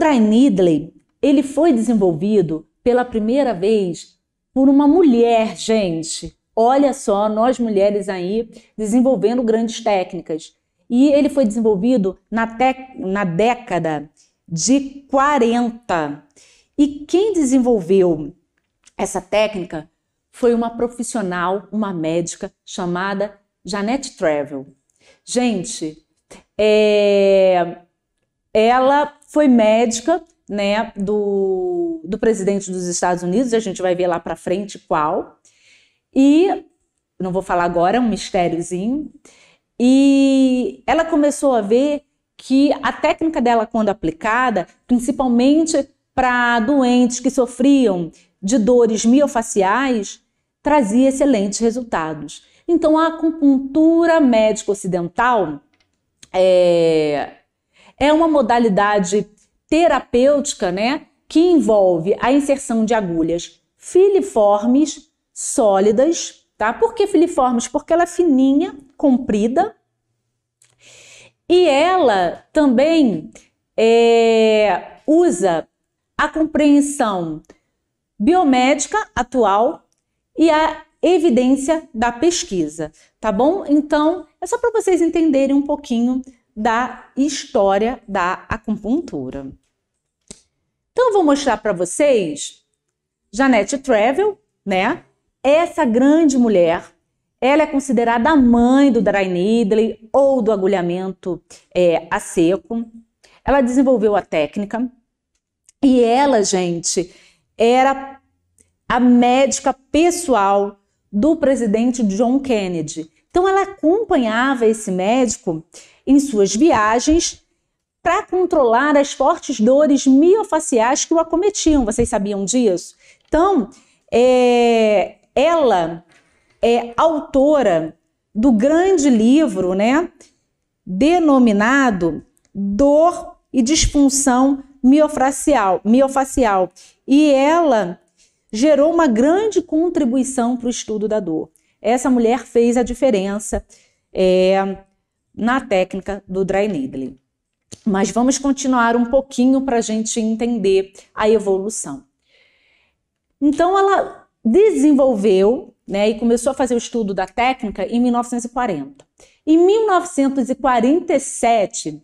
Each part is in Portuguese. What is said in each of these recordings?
dry needling, ele foi desenvolvido pela primeira vez por uma mulher, gente. Olha só, nós mulheres aí desenvolvendo grandes técnicas. E ele foi desenvolvido na, na década de 40. E quem desenvolveu essa técnica foi uma profissional, uma médica chamada Janet Travel. Gente, é... Ela foi médica né, do, do presidente dos Estados Unidos, a gente vai ver lá para frente qual. E não vou falar agora, é um mistériozinho. E ela começou a ver que a técnica dela, quando aplicada, principalmente para doentes que sofriam de dores miofaciais, trazia excelentes resultados. Então, a acupuntura médica ocidental é, eh, é uma modalidade terapêutica, né, que envolve a inserção de agulhas filiformes sólidas, tá? Por que filiformes? Porque ela é fininha, comprida, e ela também é, usa a compreensão biomédica atual e a evidência da pesquisa, tá bom? Então, é só para vocês entenderem um pouquinho da história da acupuntura. Então, vou mostrar para vocês Janete Travel, né? Essa grande mulher, ela é considerada a mãe do dry needle ou do agulhamento é, a seco. Ela desenvolveu a técnica e ela, gente, era a médica pessoal do presidente John Kennedy. Então ela acompanhava esse médico em suas viagens para controlar as fortes dores miofaciais que o acometiam. Vocês sabiam disso? Então, é, ela é autora do grande livro, né, denominado Dor e Disfunção Miofacial, miofacial. E ela gerou uma grande contribuição para o estudo da dor. Essa mulher fez a diferença é, na técnica do dry needling. Mas vamos continuar um pouquinho para a gente entender a evolução. Então, ela desenvolveu né, e começou a fazer o estudo da técnica em 1940. Em 1947,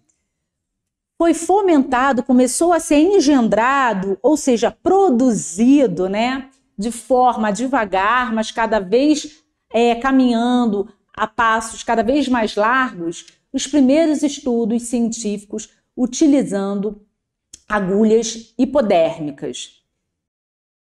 foi fomentado, começou a ser engendrado, ou seja, produzido, né, de forma devagar, mas cada vez é, caminhando a passos cada vez mais largos os primeiros estudos científicos utilizando agulhas hipodérmicas.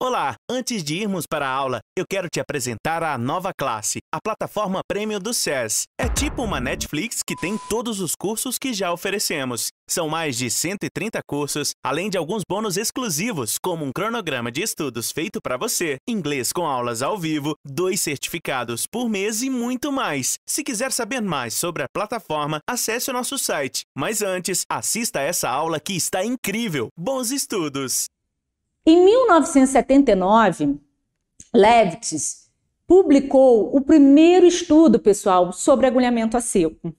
Olá! Antes de irmos para a aula, eu quero te apresentar a nova classe, a plataforma Premium do SES. É tipo uma Netflix que tem todos os cursos que já oferecemos. São mais de 130 cursos, além de alguns bônus exclusivos, como um cronograma de estudos feito para você, inglês com aulas ao vivo, dois certificados por mês e muito mais. Se quiser saber mais sobre a plataforma, acesse o nosso site. Mas antes, assista essa aula que está incrível. Bons estudos! Em 1979, Levitz publicou o primeiro estudo, pessoal, sobre agulhamento a seco,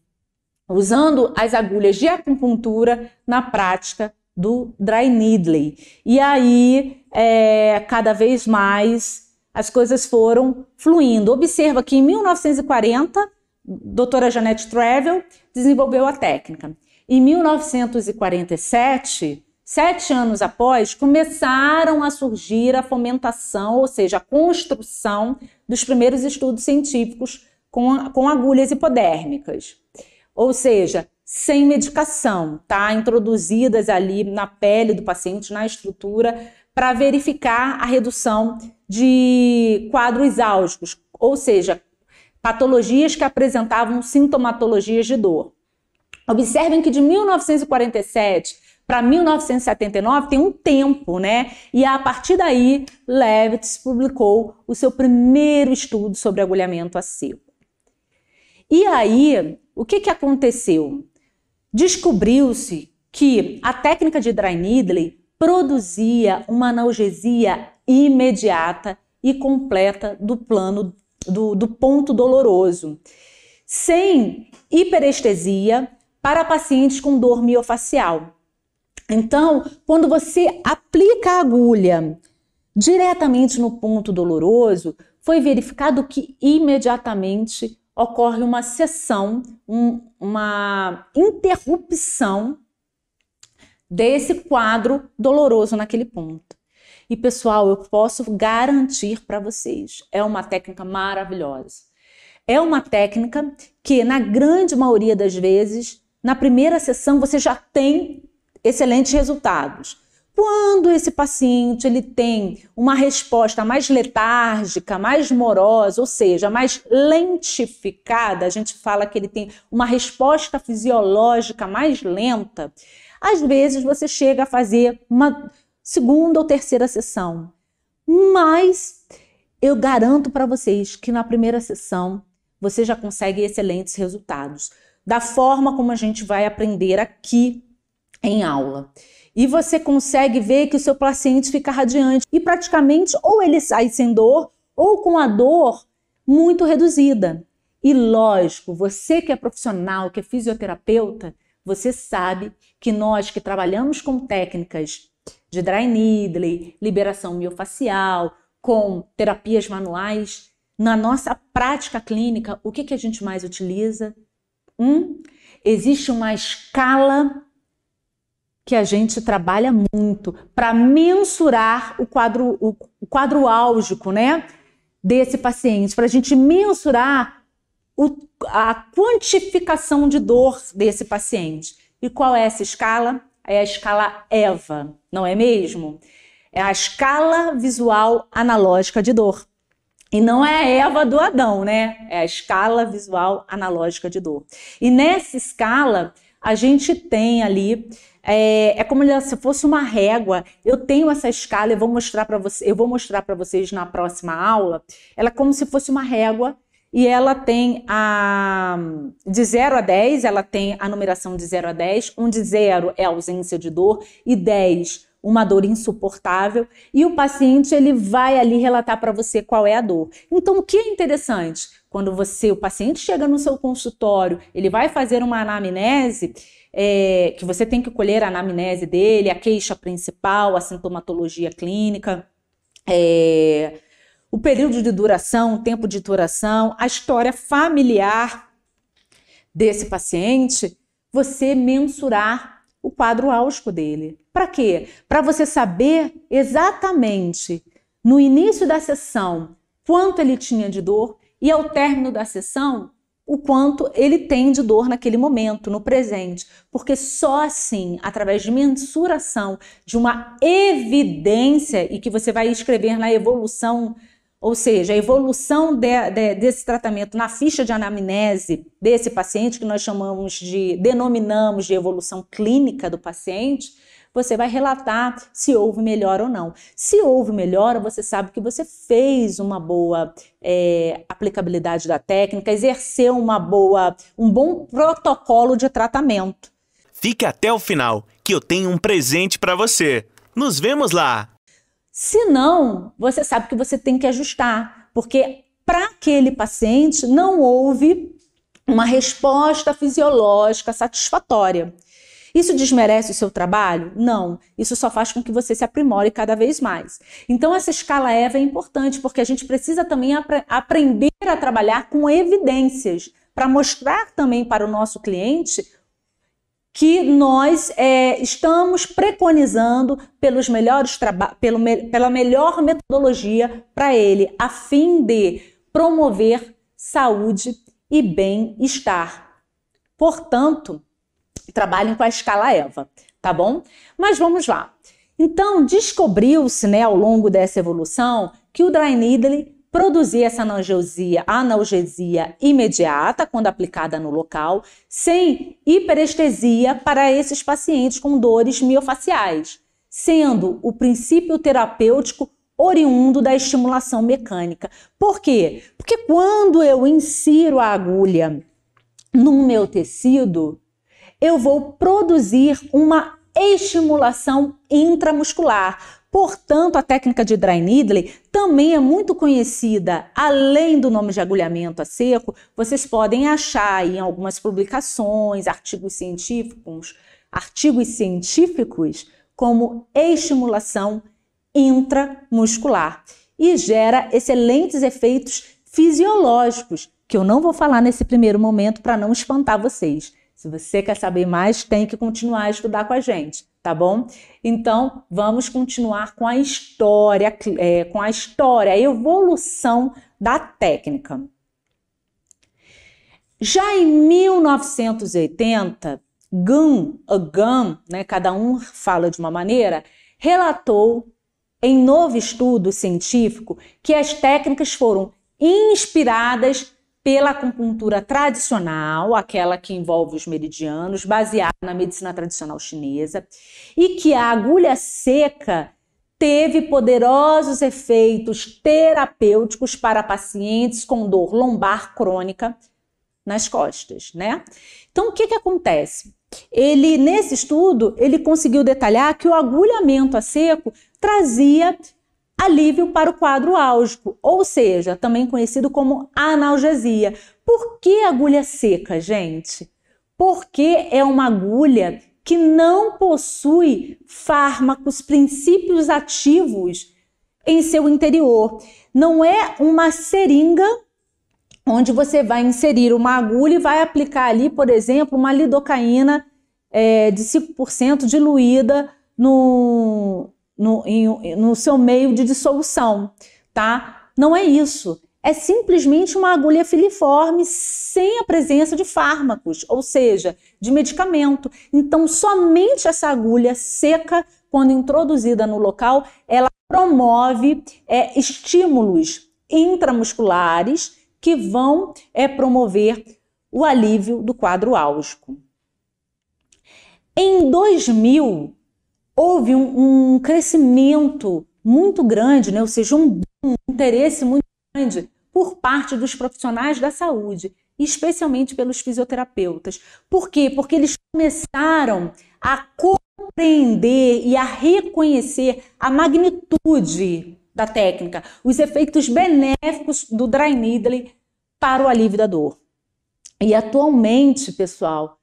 usando as agulhas de acupuntura na prática do dry needling. E aí, é, cada vez mais as coisas foram fluindo. Observa que em 1940, doutora Janet Travel desenvolveu a técnica. Em 1947, sete anos após, começaram a surgir a fomentação, ou seja, a construção dos primeiros estudos científicos com, com agulhas hipodérmicas. Ou seja, sem medicação, tá? Introduzidas ali na pele do paciente, na estrutura, para verificar a redução de quadros áuticos, ou seja, patologias que apresentavam sintomatologias de dor. Observem que de 1947 para 1979 tem um tempo, né? E a partir daí, Levitz publicou o seu primeiro estudo sobre agulhamento a seco. E aí, o que, que aconteceu? Descobriu-se que a técnica de dry needling produzia uma analgesia imediata e completa do plano do, do ponto doloroso, sem hiperestesia para pacientes com dor miofacial. Então, quando você aplica a agulha diretamente no ponto doloroso, foi verificado que imediatamente ocorre uma cessão, um, uma interrupção desse quadro doloroso naquele ponto. E pessoal, eu posso garantir para vocês, é uma técnica maravilhosa. É uma técnica que, na grande maioria das vezes, na primeira sessão você já tem excelentes resultados. Quando esse paciente ele tem uma resposta mais letárgica, mais morosa, ou seja, mais lentificada, a gente fala que ele tem uma resposta fisiológica mais lenta, às vezes você chega a fazer uma segunda ou terceira sessão. Mas eu garanto para vocês que na primeira sessão você já consegue excelentes resultados. Da forma como a gente vai aprender aqui em aula. E você consegue ver que o seu paciente fica radiante e praticamente ou ele sai sem dor ou com a dor muito reduzida. E lógico, você que é profissional, que é fisioterapeuta, você sabe que nós que trabalhamos com técnicas de dry needle, liberação miofacial, com terapias manuais, na nossa prática clínica, o que, que a gente mais utiliza? Um, existe uma escala que a gente trabalha muito para mensurar o quadro, o, quadro álgico, né? Desse paciente, para a gente mensurar o, a quantificação de dor desse paciente. E qual é essa escala? É a escala EVA, não é mesmo? É a escala visual analógica de dor. E não é a Eva do Adão, né? É a escala visual analógica de dor. E nessa escala, a gente tem ali é, é, como se fosse uma régua. Eu tenho essa escala, eu vou mostrar para você, eu vou mostrar para vocês na próxima aula. Ela é como se fosse uma régua e ela tem a de 0 a 10, ela tem a numeração de 0 a 10, onde 0 é ausência de dor e 10 uma dor insuportável e o paciente ele vai ali relatar para você qual é a dor. Então, o que é interessante? Quando você, o paciente chega no seu consultório, ele vai fazer uma anamnese, é, que você tem que colher a anamnese dele, a queixa principal, a sintomatologia clínica, é, o período de duração, o tempo de duração, a história familiar desse paciente, você mensurar quadro áustico dele. Para quê? Para você saber exatamente no início da sessão quanto ele tinha de dor e ao término da sessão o quanto ele tem de dor naquele momento, no presente, porque só assim, através de mensuração, de uma evidência e que você vai escrever na evolução ou seja, a evolução de, de, desse tratamento na ficha de anamnese desse paciente, que nós chamamos de, denominamos de evolução clínica do paciente, você vai relatar se houve melhora ou não. Se houve melhora, você sabe que você fez uma boa é, aplicabilidade da técnica, exerceu uma boa, um bom protocolo de tratamento. Fique até o final, que eu tenho um presente para você. Nos vemos lá! Se não, você sabe que você tem que ajustar, porque para aquele paciente não houve uma resposta fisiológica satisfatória. Isso desmerece o seu trabalho? Não. Isso só faz com que você se aprimore cada vez mais. Então, essa escala EVA é importante, porque a gente precisa também apre aprender a trabalhar com evidências, para mostrar também para o nosso cliente que nós é, estamos preconizando pelos melhores pelo me pela melhor metodologia para ele, a fim de promover saúde e bem-estar. Portanto, trabalhem com a escala EVA, tá bom? Mas vamos lá. Então, descobriu-se né, ao longo dessa evolução que o dry needling produzir essa analgesia, analgesia imediata, quando aplicada no local, sem hiperestesia para esses pacientes com dores miofaciais, sendo o princípio terapêutico oriundo da estimulação mecânica. Por quê? Porque quando eu insiro a agulha no meu tecido, eu vou produzir uma estimulação intramuscular, Portanto, a técnica de dry needling também é muito conhecida. Além do nome de agulhamento a seco, vocês podem achar em algumas publicações, artigos científicos, artigos científicos como estimulação intramuscular e gera excelentes efeitos fisiológicos, que eu não vou falar nesse primeiro momento para não espantar vocês. Se você quer saber mais, tem que continuar a estudar com a gente, tá bom? Então, vamos continuar com a história, é, com a história, a evolução da técnica. Já em 1980, Gun, a Gun, né, cada um fala de uma maneira, relatou em novo estudo científico que as técnicas foram inspiradas pela acupuntura tradicional, aquela que envolve os meridianos, baseada na medicina tradicional chinesa, e que a agulha seca teve poderosos efeitos terapêuticos para pacientes com dor lombar crônica nas costas, né? Então, o que que acontece? Ele nesse estudo, ele conseguiu detalhar que o agulhamento a seco trazia alívio para o quadro álgico, ou seja, também conhecido como analgesia. Por que agulha seca, gente? Porque é uma agulha que não possui fármacos, princípios ativos em seu interior. Não é uma seringa onde você vai inserir uma agulha e vai aplicar ali, por exemplo, uma lidocaína é, de 5% diluída no, no, em, no seu meio de dissolução, tá? Não é isso. É simplesmente uma agulha filiforme sem a presença de fármacos, ou seja, de medicamento. Então, somente essa agulha seca, quando introduzida no local, ela promove é, estímulos intramusculares que vão é, promover o alívio do quadro álgico. Em 2000, houve um, um crescimento muito grande, né? ou seja, um, um interesse muito grande por parte dos profissionais da saúde, especialmente pelos fisioterapeutas. Por quê? Porque eles começaram a compreender e a reconhecer a magnitude da técnica, os efeitos benéficos do dry needling para o alívio da dor. E atualmente, pessoal,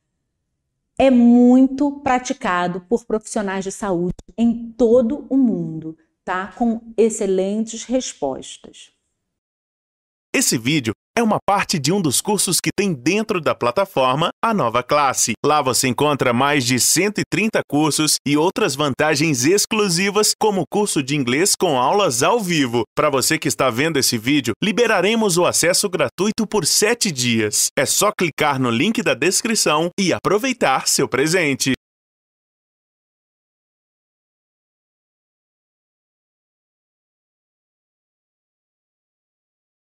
é muito praticado por profissionais de saúde em todo o mundo, tá? Com excelentes respostas. Esse vídeo é uma parte de um dos cursos que tem dentro da plataforma a nova classe. Lá você encontra mais de 130 cursos e outras vantagens exclusivas, como o curso de inglês com aulas ao vivo. Para você que está vendo esse vídeo, liberaremos o acesso gratuito por 7 dias. É só clicar no link da descrição e aproveitar seu presente.